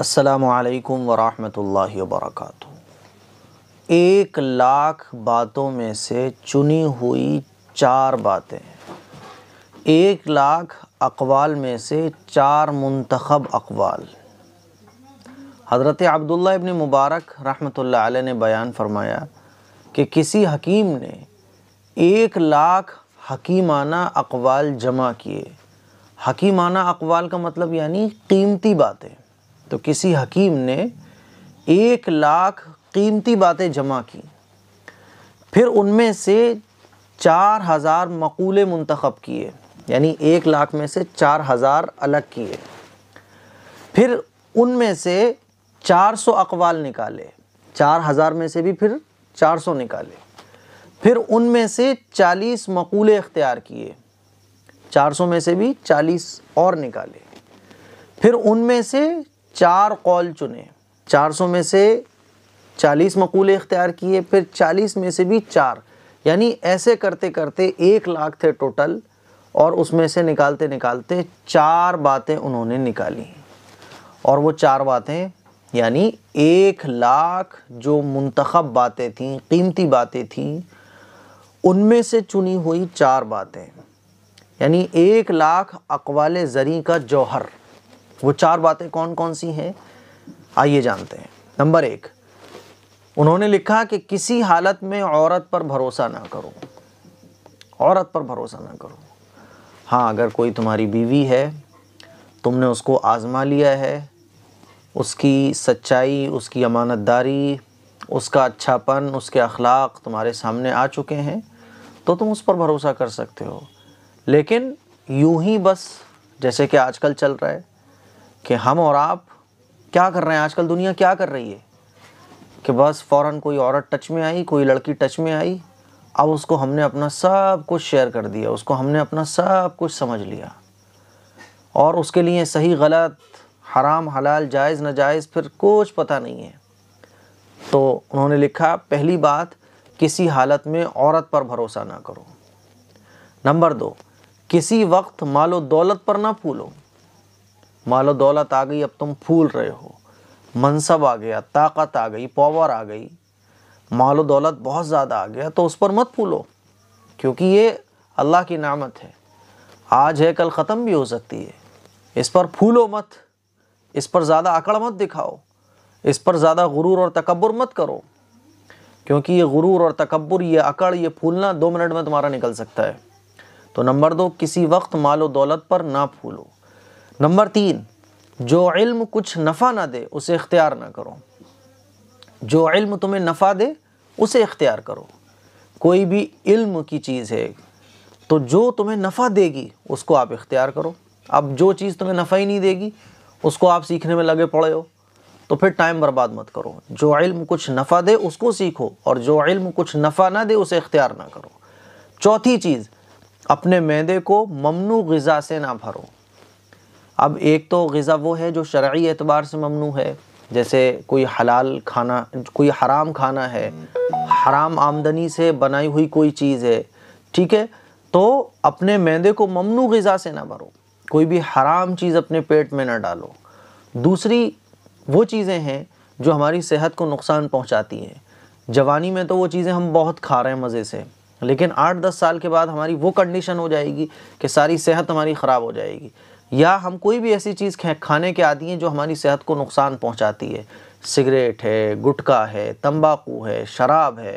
असलकम वरहमल वर्क एक लाख बातों में से चुनी हुई चार बातें एक लाख अकवाल में से चार मंतखब अकवाल हज़रत अब्दुल्ला इबन मुबारक रहमत आल ने बयान फरमाया कि किसी हकीम ने एक लाख हकीमाना अकवाल जमा किए हकीमाना अकवाल का मतलब यानी कीमती बातें तो किसी हकीम ने एक लाख कीमती बातें जमा की फिर उनमें से चार हज़ार मकूले मंतखब किए यानी एक लाख में से चार हज़ार अलग किए फिर उनमें से चार सौ अकवाल निकाले चार हज़ार में से भी फिर चार सौ निकाले फिर उनमें से चालीस मकूले इख्तियार किए चार सौ में से भी चालीस और निकाले फिर उनमें से चार कौल चुने 400 में से 40 मकूले इख्तियार किए फिर 40 में से भी चार यानी ऐसे करते करते एक लाख थे टोटल और उसमें से निकालते निकालते चार बातें उन्होंने निकाली और वो चार बातें यानी एक लाख जो मंतखब बातें थीं कीमती बातें थीं उनमें से चुनी हुई चार बातें यानी एक लाख अकवाल ज़री का जौहर वो चार बातें कौन कौन सी हैं आइए जानते हैं नंबर एक उन्होंने लिखा कि किसी हालत में औरत पर भरोसा ना करो औरत पर भरोसा ना करो हाँ अगर कोई तुम्हारी बीवी है तुमने उसको आज़मा लिया है उसकी सच्चाई उसकी अमानतदारी उसका अच्छापन उसके अखलाक तुम्हारे सामने आ चुके हैं तो तुम उस पर भरोसा कर सकते हो लेकिन यूं ही बस जैसे कि आजकल चल रहा है कि हम और आप क्या कर रहे हैं आजकल दुनिया क्या कर रही है कि बस फ़ौर कोई औरत टच में आई कोई लड़की टच में आई अब उसको हमने अपना सब कुछ शेयर कर दिया उसको हमने अपना सब कुछ समझ लिया और उसके लिए सही गलत हराम हलाल जायज़ नाजायज़ फिर कुछ पता नहीं है तो उन्होंने लिखा पहली बात किसी हालत में औरत पर भरोसा ना करो नंबर दो किसी वक्त मालो दौलत पर ना फूलो मालो दौलत आ गई अब तुम फूल रहे हो मनसब आ गया ताकत आ गई पावर आ गई मालो दौलत बहुत ज़्यादा आ गया तो उस पर मत फूलो क्योंकि ये अल्लाह की नामत है आज है कल ख़त्म भी हो सकती है इस पर फूलो मत इस पर ज़्यादा अकड़ मत दिखाओ इस पर ज़्यादा गुरूर और तकबर मत करो क्योंकि ये गुरूर और तकबर ये अकड़ ये फूलना दो मिनट में तुम्हारा निकल सकता है तो नंबर दो किसी वक्त मालो दौलत पर ना फूलो नंबर तीन जो इल्म कुछ नफ़ा ना दे उसे इख्तियार ना करो जो इल्म तुम्हें नफ़ा दे उसे इख्तियार करो कोई भी इल्म की चीज़ है तो जो तुम्हें नफ़ा देगी उसको आप इख्तियार करो अब जो चीज़ तुम्हें नफ़ा ही नहीं देगी उसको आप सीखने में लगे पड़े हो तो फिर टाइम बर्बाद मत करो जो इल्म कुछ नफ़ा दे उसको सीखो और जो इल्म कुछ नफ़ा ना दे उसे इख्तियार ना करो चौथी चीज़ अपने मैदे को ममनू गज़ा से ना भरो अब एक तो गज़ा वो है जो शर्य एतबार से ममनू है जैसे कोई हलाल खाना कोई हराम खाना है हराम आमदनी से बनाई हुई कोई चीज़ है ठीक है तो अपने मैदे को ममनू गज़ा से ना भरो कोई भी हराम चीज़ अपने पेट में ना डालो दूसरी वो चीज़ें हैं जो हमारी सेहत को नुकसान पहुंचाती हैं जवानी में तो वो चीज़ें हम बहुत खा रहे हैं मज़े से लेकिन आठ दस साल के बाद हमारी वो कंडीशन हो जाएगी कि सारी सेहत हमारी ख़राब हो जाएगी या हम कोई भी ऐसी चीज़ खाने के आदि हैं जो हमारी सेहत को नुकसान पहुंचाती है सिगरेट है गुटखा है तंबाकू है शराब है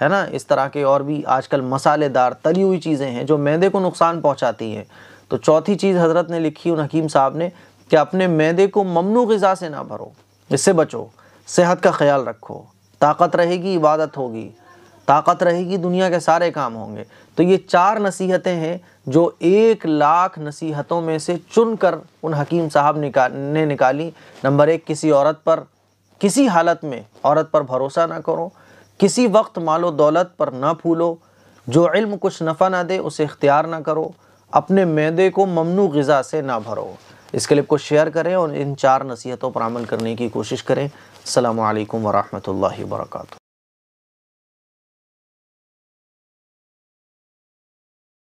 है ना इस तरह के और भी आजकल मसालेदार तली हुई चीज़ें हैं जो मैदे को नुकसान पहुंचाती हैं तो चौथी चीज़ हज़रत ने लिखी उन हकीम साहब ने कि अपने मैदे को ममनू गज़ा से ना भरो इससे बचो सेहत का ख्याल रखो ताकत रहेगी इबादत होगी ताकत रहेगी दुनिया के सारे काम होंगे तो ये चार नसीहतें हैं जो एक लाख नसीहतों में से चुन कर उन हकीम साहब निकाल ने निकाली नंबर एक किसी औरत पर किसी हालत में औरत पर भरोसा ना करो किसी वक्त मालो दौलत पर ना फूलो जो इल्म कुछ नफ़ा ना दे उसे इख्तियार ना करो अपने मैदे को ममनू गज़ा से ना भरो इस क्लिप को शेयर करें और इन चार नसीहतों पर अमल करने की कोशिश करें अल्लाम वरहमल वर्का